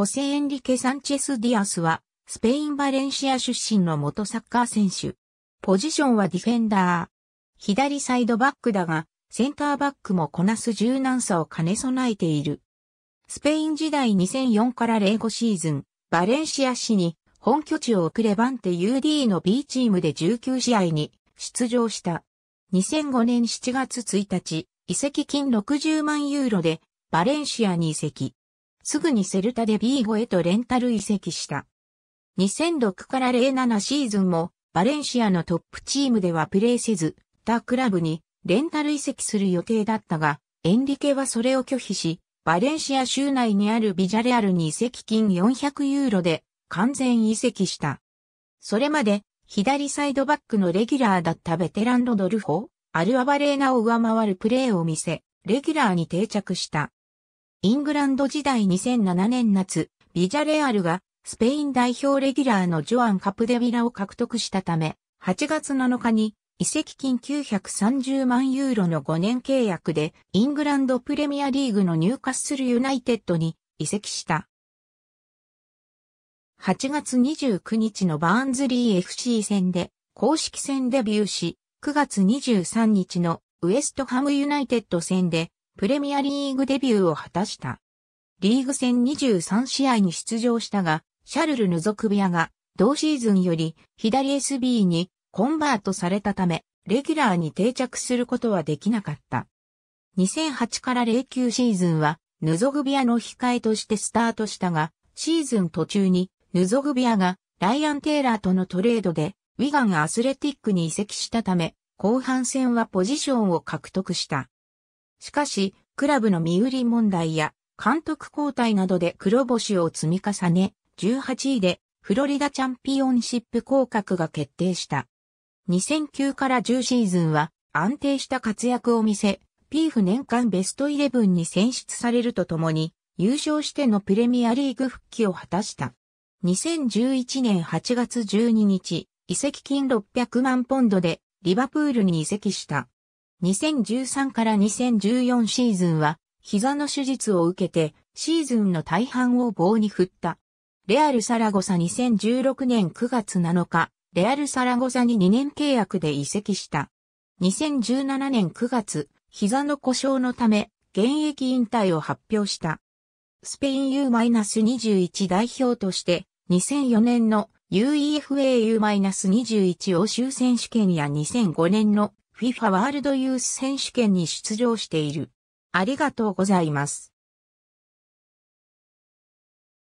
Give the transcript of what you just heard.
ホセエンリケ・サンチェス・ディアスは、スペイン・バレンシア出身の元サッカー選手。ポジションはディフェンダー。左サイドバックだが、センターバックもこなす柔軟さを兼ね備えている。スペイン時代2004から05シーズン、バレンシア市に本拠地を送れバンテ UD の B チームで19試合に出場した。2005年7月1日、移籍金60万ユーロでバレンシアに移籍。すぐにセルタでビーゴへとレンタル移籍した。2006から07シーズンもバレンシアのトップチームではプレーせず、他クラブにレンタル移籍する予定だったが、エンリケはそれを拒否し、バレンシア州内にあるビジャレアルに移籍金400ユーロで完全移籍した。それまで左サイドバックのレギュラーだったベテランロドルフォ、アルアバレーナを上回るプレーを見せ、レギュラーに定着した。イングランド時代2007年夏、ビジャレアルがスペイン代表レギュラーのジョアン・カプデビラを獲得したため、8月7日に移籍金930万ユーロの5年契約でイングランドプレミアリーグの入荷するユナイテッドに移籍した。8月29日のバーンズリー FC 戦で公式戦デビューし、9月23日のウエストハムユナイテッド戦でプレミアリーグデビューを果たした。リーグ戦23試合に出場したが、シャルル・ヌゾクビアが同シーズンより左 SB にコンバートされたため、レギュラーに定着することはできなかった。2008から09シーズンは、ヌゾグビアの控えとしてスタートしたが、シーズン途中に、ヌゾグビアがライアン・テイラーとのトレードで、ウィガン・アスレティックに移籍したため、後半戦はポジションを獲得した。しかし、クラブの身売り問題や監督交代などで黒星を積み重ね、18位でフロリダチャンピオンシップ降格が決定した。2009から10シーズンは安定した活躍を見せ、ピーフ年間ベストイレブンに選出されるとともに、優勝してのプレミアリーグ復帰を果たした。2011年8月12日、移籍金600万ポンドでリバプールに移籍した。2013から2014シーズンは、膝の手術を受けて、シーズンの大半を棒に振った。レアル・サラゴサ2016年9月7日、レアル・サラゴサに2年契約で移籍した。2017年9月、膝の故障のため、現役引退を発表した。スペイン U-21 代表として、2004年の UEFA U-21 欧州選手権や2005年の FIFA ワールドユース選手権に出場している。ありがとうございます。